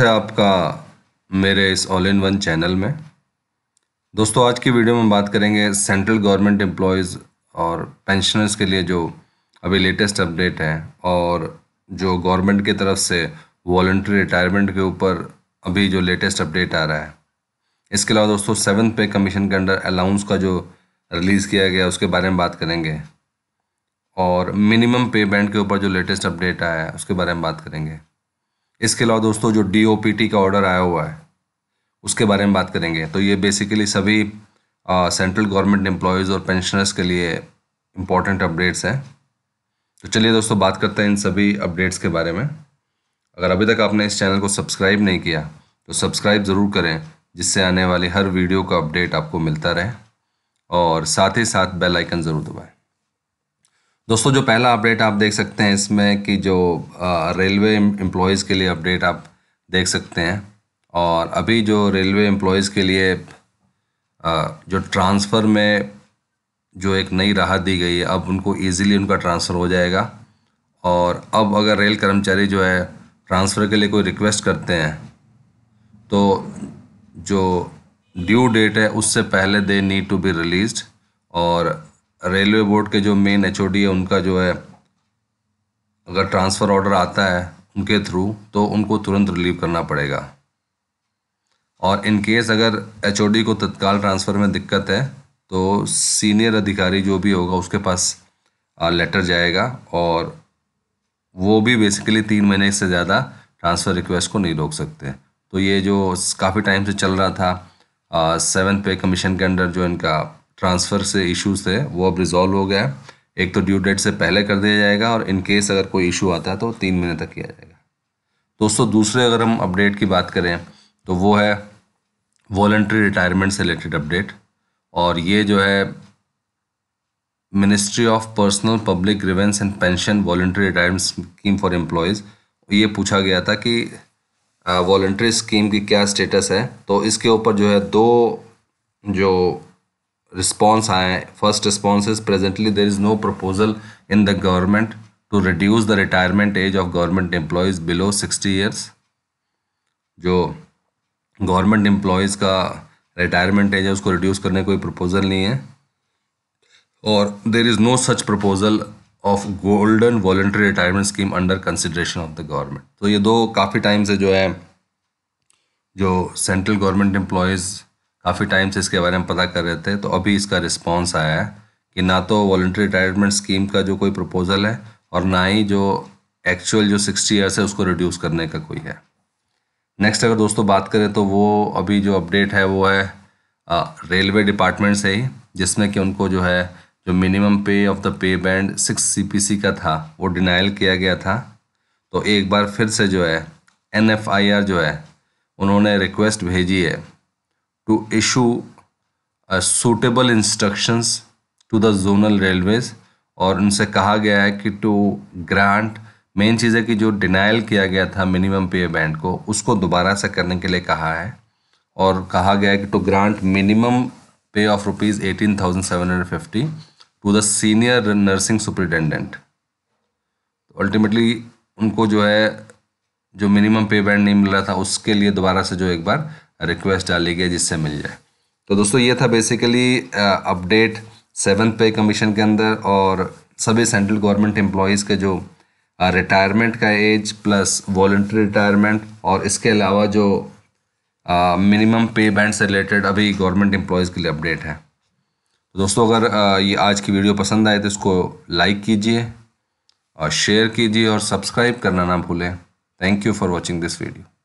है आपका मेरे इस ऑल इन वन चैनल में दोस्तों आज की वीडियो में बात करेंगे सेंट्रल गवर्नमेंट एम्प्लॉयज़ और पेंशनर्स के लिए जो अभी लेटेस्ट अपडेट है और जो गवर्नमेंट की तरफ से वॉल्ट्री रिटायरमेंट के ऊपर अभी जो लेटेस्ट अपडेट आ रहा है इसके अलावा दोस्तों सेवन पे कमीशन के अंडर अलाउंस का जो रिलीज़ किया गया उसके बारे में बात करेंगे और मिनिमम पे बैंड के ऊपर जो लेटेस्ट अपडेट आया है उसके बारे में बात करेंगे इसके अलावा दोस्तों जो डी का ऑर्डर आया हुआ है उसके बारे में बात करेंगे तो ये बेसिकली सभी सेंट्रल गवर्नमेंट एम्प्लॉयज़ और पेंशनर्स के लिए इम्पॉर्टेंट अपडेट्स हैं तो चलिए दोस्तों बात करते हैं इन सभी अपडेट्स के बारे में अगर अभी तक आपने इस चैनल को सब्सक्राइब नहीं किया तो सब्सक्राइब ज़रूर करें जिससे आने वाली हर वीडियो का अपडेट आपको मिलता रहे और साथ ही साथ बेल आइकन ज़रूर दबाएं दोस्तों जो पहला अपडेट आप देख सकते हैं इसमें कि जो रेलवे एम्प्लॉयज़ के लिए अपडेट आप देख सकते हैं और अभी जो रेलवे एम्प्लॉयज़ के लिए जो ट्रांसफ़र में जो एक नई राहत दी गई है अब उनको इजीली उनका ट्रांसफ़र हो जाएगा और अब अगर रेल कर्मचारी जो है ट्रांसफ़र के लिए कोई रिक्वेस्ट करते हैं तो जो ड्यू डेट है उससे पहले they need to be released और रेलवे बोर्ड के जो मेन एच है उनका जो है अगर ट्रांसफ़र ऑर्डर आता है उनके थ्रू तो उनको तुरंत रिलीव करना पड़ेगा और इन केस अगर एच को तत्काल ट्रांसफ़र में दिक्कत है तो सीनियर अधिकारी जो भी होगा उसके पास लेटर जाएगा और वो भी बेसिकली तीन महीने से ज़्यादा ट्रांसफ़र रिक्वेस्ट को नहीं रोक सकते तो ये जो काफ़ी टाइम से चल रहा था सेवन पे कमीशन के अंडर जो इनका ट्रांसफ़र से इश्यूज थे वो अब रिजॉल्व हो गया है एक तो ड्यू डेट से पहले कर दिया जाएगा और इन केस अगर कोई इशू आता है तो तीन महीने तक किया जाएगा दोस्तों दूसरे अगर हम अपडेट की बात करें तो वो है वॉल्ट्री रिटायरमेंट से रिलेटेड अपडेट और ये जो है ministry of personnel public grievances and pension voluntary retirement scheme for employees ये पूछा गया था कि वॉल्ट्री स्कीम की क्या स्टेटस है तो इसके ऊपर जो है दो जो response I first response is presently there is no proposal in the government to reduce the retirement age of government employees below sixty years जो गवर्नमेंट एम्प्लॉयज़ का रिटायरमेंट एज है उसको रिड्यूस करने कोई प्रपोज़ल नहीं है और there is no such proposal of golden voluntary retirement scheme under consideration of the government तो ये दो काफ़ी टाइम से जो है जो सेंट्रल गवर्नमेंट एम्प्लॉयज़ काफ़ी टाइम से इसके बारे में पता कर रहे थे तो अभी इसका रिस्पॉन्स आया है कि ना तो वॉल्ट्री रिटायरमेंट स्कीम का जो कोई प्रपोजल है और ना ही जो एक्चुअल जो सिक्सटी ईयर्स है उसको रिड्यूस करने का कोई है नेक्स्ट अगर दोस्तों बात करें तो वो अभी जो अपडेट है वो है रेलवे डिपार्टमेंट से ही जिसमें कि उनको जो है जो minimum pay of the pay band six C का था वो डिनाइल किया गया था तो एक बार फिर से जो है एन जो है उन्होंने रिक्वेस्ट भेजी है to issue uh, suitable instructions to the zonal railways और उनसे कहा गया है कि टू ग्रांट मेन चीज़ है कि जो डिनाइल किया गया था मिनिमम पे बैंड को उसको दोबारा से करने के लिए कहा है और कहा गया है कि to grant minimum pay of rupees eighteen thousand seven hundred fifty to the senior nursing superintendent ultimately उनको जो है जो मिनिमम पे बैंड नहीं मिल रहा था उसके लिए दोबारा से जो एक बार रिक्वेस्ट डाली गई जिससे मिल जाए तो दोस्तों ये था basically update seven pay commission के अंदर और सभी सेंट्रल गवर्नमेंट एम्प्लॉयज़ के जो रिटायरमेंट uh, का एज प्लस वॉल्ट्री रिटायरमेंट और इसके अलावा जो मिनिमम पे बैंड से रिलेटेड अभी गवर्नमेंट एम्प्लॉयज़ के लिए अपडेट है तो दोस्तों अगर uh, ये आज की वीडियो पसंद आए तो इसको लाइक कीजिए और शेयर कीजिए और सब्सक्राइब करना ना भूलें thank you for watching this video